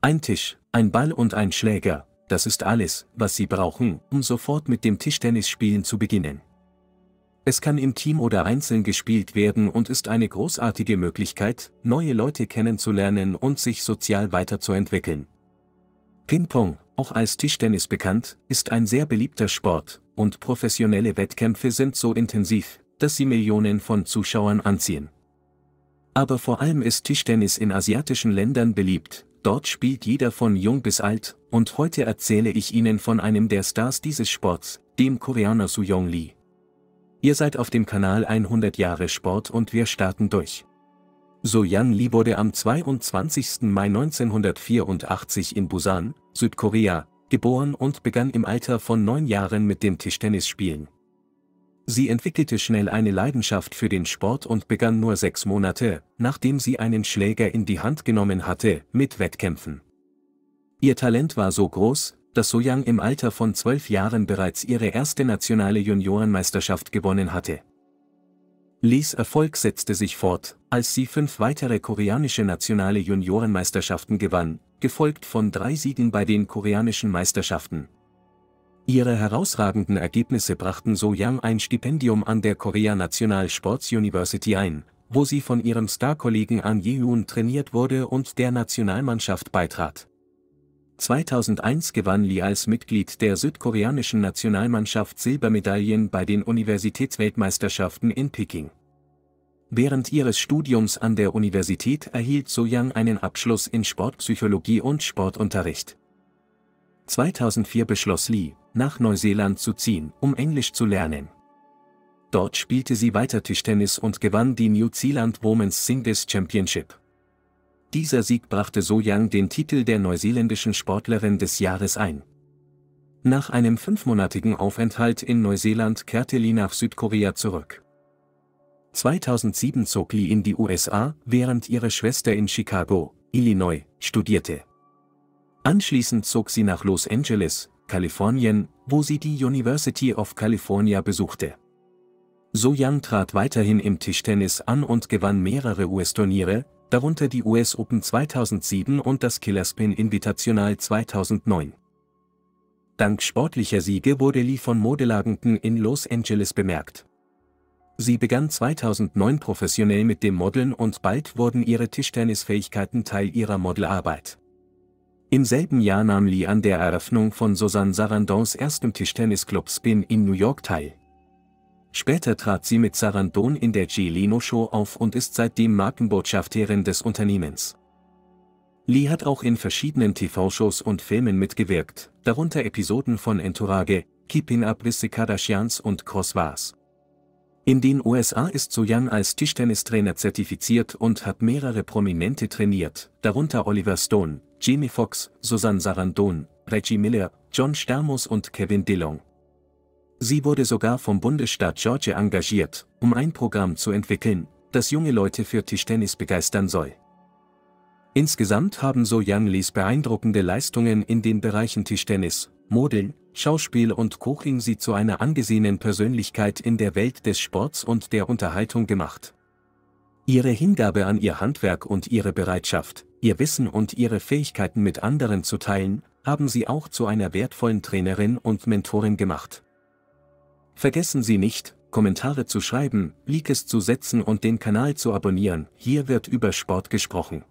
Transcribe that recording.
Ein Tisch, ein Ball und ein Schläger, das ist alles, was Sie brauchen, um sofort mit dem Tischtennisspielen zu beginnen. Es kann im Team oder einzeln gespielt werden und ist eine großartige Möglichkeit, neue Leute kennenzulernen und sich sozial weiterzuentwickeln. Ping-Pong, auch als Tischtennis bekannt, ist ein sehr beliebter Sport, und professionelle Wettkämpfe sind so intensiv, dass sie Millionen von Zuschauern anziehen. Aber vor allem ist Tischtennis in asiatischen Ländern beliebt, Dort spielt jeder von jung bis alt, und heute erzähle ich Ihnen von einem der Stars dieses Sports, dem Koreaner Soo-Young Lee. Ihr seid auf dem Kanal 100 Jahre Sport und wir starten durch. Sojan Lee wurde am 22. Mai 1984 in Busan, Südkorea, geboren und begann im Alter von neun Jahren mit dem Tischtennisspielen. Sie entwickelte schnell eine Leidenschaft für den Sport und begann nur sechs Monate, nachdem sie einen Schläger in die Hand genommen hatte, mit Wettkämpfen. Ihr Talent war so groß, dass Soyang im Alter von zwölf Jahren bereits ihre erste nationale Juniorenmeisterschaft gewonnen hatte. Lees Erfolg setzte sich fort, als sie fünf weitere koreanische nationale Juniorenmeisterschaften gewann, gefolgt von drei Siegen bei den koreanischen Meisterschaften, Ihre herausragenden Ergebnisse brachten So Young ein Stipendium an der Korea National Sports University ein, wo sie von ihrem Star-Kollegen An Ji-hoon trainiert wurde und der Nationalmannschaft beitrat. 2001 gewann Lee als Mitglied der südkoreanischen Nationalmannschaft Silbermedaillen bei den Universitätsweltmeisterschaften in Peking. Während ihres Studiums an der Universität erhielt So-Yang einen Abschluss in Sportpsychologie und Sportunterricht. 2004 beschloss Lee, nach Neuseeland zu ziehen, um Englisch zu lernen. Dort spielte sie weiter Tischtennis und gewann die New Zealand Women's Singles Championship. Dieser Sieg brachte So Young den Titel der neuseeländischen Sportlerin des Jahres ein. Nach einem fünfmonatigen Aufenthalt in Neuseeland kehrte Lee nach Südkorea zurück. 2007 zog Lee in die USA, während ihre Schwester in Chicago, Illinois, studierte. Anschließend zog sie nach Los Angeles, Kalifornien, wo sie die University of California besuchte. So Sojan trat weiterhin im Tischtennis an und gewann mehrere US-Turniere, darunter die US Open 2007 und das Killerspin Invitational 2009. Dank sportlicher Siege wurde Lee von Modelagenden in Los Angeles bemerkt. Sie begann 2009 professionell mit dem Modeln und bald wurden ihre Tischtennisfähigkeiten Teil ihrer Modelarbeit. Im selben Jahr nahm Lee an der Eröffnung von Susanne Sarandons ersten Tischtennisclub Spin in New York teil. Später trat sie mit Sarandon in der Gilino Show auf und ist seitdem Markenbotschafterin des Unternehmens. Lee hat auch in verschiedenen TV-Shows und Filmen mitgewirkt, darunter Episoden von Entourage, Keeping Up with the Kardashians und Crosswars. In den USA ist Sojan als Tischtennistrainer zertifiziert und hat mehrere Prominente trainiert, darunter Oliver Stone, Jamie Foxx, Susan Sarandon, Reggie Miller, John Stamos und Kevin Dillon. Sie wurde sogar vom Bundesstaat Georgia engagiert, um ein Programm zu entwickeln, das junge Leute für Tischtennis begeistern soll. Insgesamt haben So Young Lees beeindruckende Leistungen in den Bereichen Tischtennis, Modeln, Schauspiel und Koching sie zu einer angesehenen Persönlichkeit in der Welt des Sports und der Unterhaltung gemacht. Ihre Hingabe an ihr Handwerk und ihre Bereitschaft, ihr Wissen und ihre Fähigkeiten mit anderen zu teilen, haben sie auch zu einer wertvollen Trainerin und Mentorin gemacht. Vergessen Sie nicht, Kommentare zu schreiben, Likes zu setzen und den Kanal zu abonnieren, hier wird über Sport gesprochen.